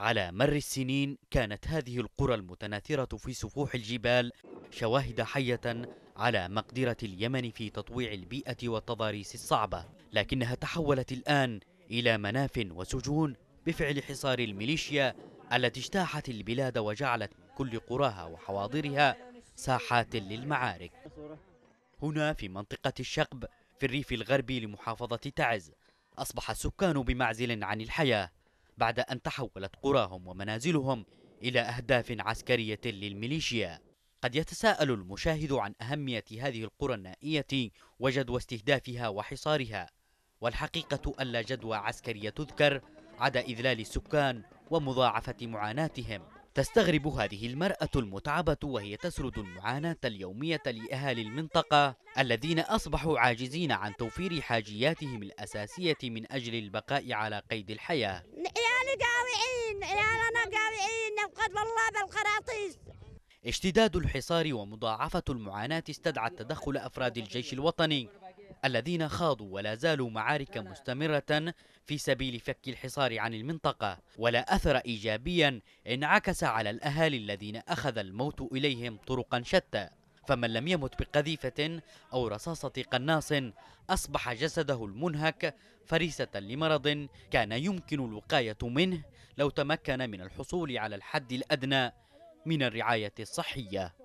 على مر السنين كانت هذه القرى المتناثرة في سفوح الجبال شواهد حية على مقدرة اليمن في تطويع البيئة والتضاريس الصعبة لكنها تحولت الآن إلى مناف وسجون بفعل حصار الميليشيا التي اجتاحت البلاد وجعلت كل قراها وحواضرها ساحات للمعارك هنا في منطقة الشقب في الريف الغربي لمحافظة تعز أصبح السكان بمعزل عن الحياة بعد أن تحولت قراهم ومنازلهم إلى أهداف عسكرية للميليشيا قد يتساءل المشاهد عن أهمية هذه القرى النائية وجدوى استهدافها وحصارها والحقيقة ألا جدوى عسكرية تذكر عدا إذلال السكان ومضاعفة معاناتهم تستغرب هذه المرأة المتعبة وهي تسرد المعاناة اليومية لأهالي المنطقة الذين أصبحوا عاجزين عن توفير حاجياتهم الأساسية من أجل البقاء على قيد الحياة يعني اشتداد الحصار ومضاعفة المعاناة استدعت تدخل أفراد الجيش الوطني الذين خاضوا ولا زالوا معارك مستمرة في سبيل فك الحصار عن المنطقة ولا أثر إيجابيا انعكس على الأهالي الذين أخذ الموت إليهم طرقا شتى فمن لم يمت بقذيفة أو رصاصة قناص أصبح جسده المنهك فريسة لمرض كان يمكن الوقاية منه لو تمكن من الحصول على الحد الأدنى من الرعاية الصحية